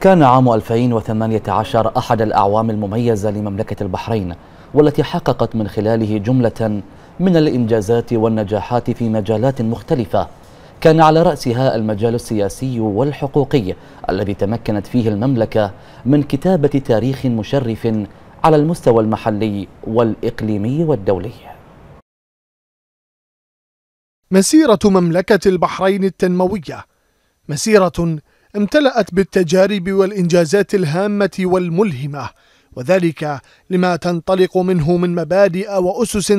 كان عام 2018 أحد الأعوام المميزة لمملكة البحرين والتي حققت من خلاله جملة من الإنجازات والنجاحات في مجالات مختلفة كان على رأسها المجال السياسي والحقوقي الذي تمكنت فيه المملكة من كتابة تاريخ مشرف على المستوى المحلي والإقليمي والدولي مسيرة مملكة البحرين التنموية مسيرة امتلأت بالتجارب والإنجازات الهامة والملهمة وذلك لما تنطلق منه من مبادئ وأسس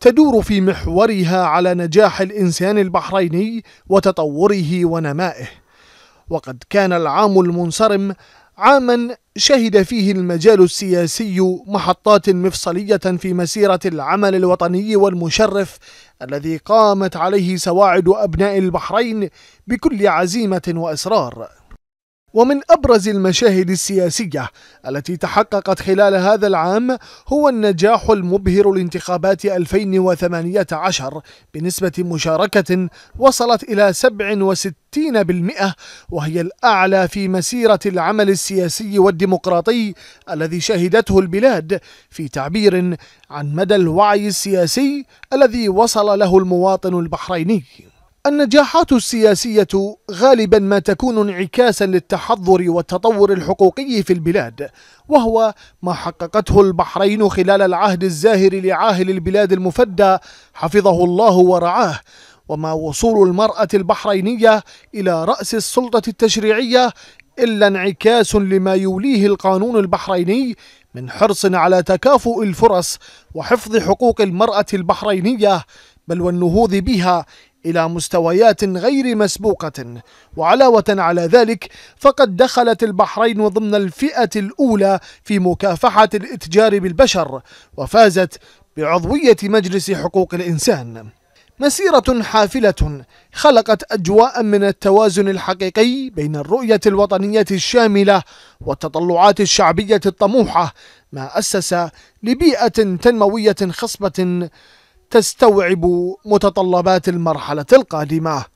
تدور في محورها على نجاح الإنسان البحريني وتطوره ونمائه وقد كان العام المنصرم عاما شهد فيه المجال السياسي محطات مفصلية في مسيرة العمل الوطني والمشرف الذي قامت عليه سواعد أبناء البحرين بكل عزيمة وإصرار ومن أبرز المشاهد السياسية التي تحققت خلال هذا العام هو النجاح المبهر لانتخابات 2018 بنسبة مشاركة وصلت إلى 67% وهي الأعلى في مسيرة العمل السياسي والديمقراطي الذي شهدته البلاد في تعبير عن مدى الوعي السياسي الذي وصل له المواطن البحريني النجاحات السياسية غالبا ما تكون انعكاسا للتحضر والتطور الحقوقي في البلاد وهو ما حققته البحرين خلال العهد الزاهر لعاهل البلاد المفدى حفظه الله ورعاه وما وصول المرأة البحرينية إلى رأس السلطة التشريعية إلا انعكاس لما يوليه القانون البحريني من حرص على تكافؤ الفرص وحفظ حقوق المرأة البحرينية بل والنهوض بها إلى مستويات غير مسبوقة وعلاوة على ذلك فقد دخلت البحرين ضمن الفئة الأولى في مكافحة الإتجار بالبشر وفازت بعضوية مجلس حقوق الإنسان مسيرة حافلة خلقت أجواء من التوازن الحقيقي بين الرؤية الوطنية الشاملة والتطلعات الشعبية الطموحة ما أسس لبيئة تنموية خصبة تستوعب متطلبات المرحلة القادمة